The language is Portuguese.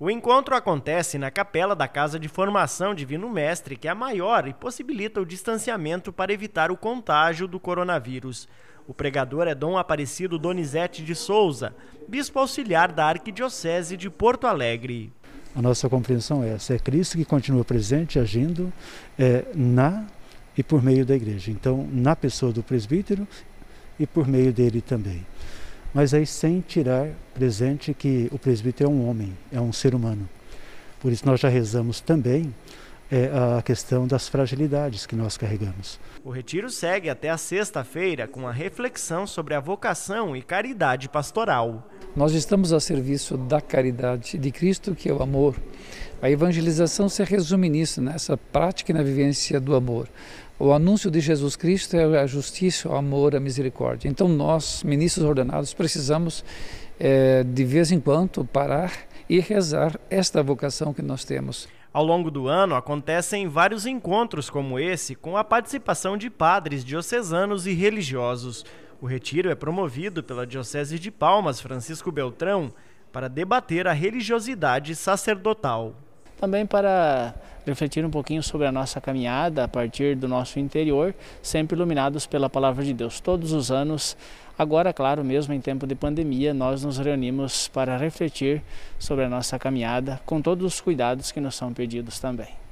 O encontro acontece na capela da Casa de Formação Divino Mestre, que é a maior e possibilita o distanciamento para evitar o contágio do coronavírus. O pregador é Dom Aparecido Donizete de Souza, bispo auxiliar da Arquidiocese de Porto Alegre. A nossa compreensão é essa: é Cristo que continua presente, agindo é, na e por meio da igreja. Então, na pessoa do presbítero e por meio dele também mas aí sem tirar presente que o presbítero é um homem, é um ser humano. Por isso nós já rezamos também é, a questão das fragilidades que nós carregamos. O retiro segue até a sexta-feira com a reflexão sobre a vocação e caridade pastoral. Nós estamos a serviço da caridade de Cristo, que é o amor. A evangelização se resume nisso, nessa prática e na vivência do amor. O anúncio de Jesus Cristo é a justiça, o amor, a misericórdia. Então nós, ministros ordenados, precisamos é, de vez em quando parar e rezar esta vocação que nós temos. Ao longo do ano acontecem vários encontros como esse, com a participação de padres diocesanos e religiosos. O retiro é promovido pela Diocese de Palmas Francisco Beltrão para debater a religiosidade sacerdotal. Também para refletir um pouquinho sobre a nossa caminhada a partir do nosso interior, sempre iluminados pela palavra de Deus. Todos os anos, agora, claro, mesmo em tempo de pandemia, nós nos reunimos para refletir sobre a nossa caminhada, com todos os cuidados que nos são pedidos também.